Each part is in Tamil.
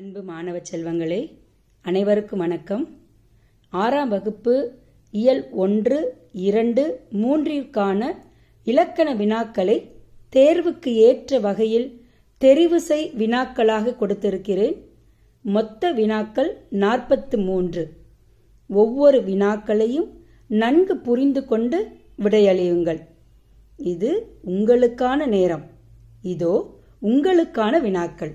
அன்பு மாணவ செல்வங்களே அனைவருக்கும் வணக்கம் ஆறாம் வகுப்பு இயல் ஒன்று இரண்டு மூன்றிற்கான இலக்கண வினாக்களை தேர்வுக்கு ஏற்ற வகையில் தெரிவு செய் வினாக்களாக கொடுத்திருக்கிறேன் மொத்த வினாக்கள் நாற்பத்து மூன்று ஒவ்வொரு வினாக்களையும் நன்கு புரிந்து கொண்டு விடையளியுங்கள் இது உங்களுக்கான நேரம் இதோ உங்களுக்கான வினாக்கள்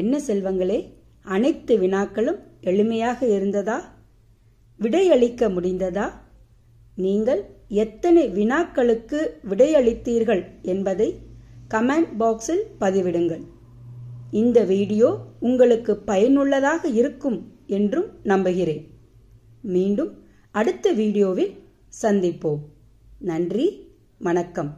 என்ன செல்வங்களே அனைத்து வினாக்களும் எளிமையாக இருந்ததா விடையளிக்க முடிந்ததா நீங்கள் எத்தனை வினாக்களுக்கு விடையளித்தீர்கள் என்பதை கமெண்ட் பாக்ஸில் பதிவிடுங்கள் இந்த வீடியோ உங்களுக்கு பயனுள்ளதாக இருக்கும் என்றும் நம்புகிறேன் மீண்டும் அடுத்த வீடியோவில் சந்திப்போம் நன்றி வணக்கம்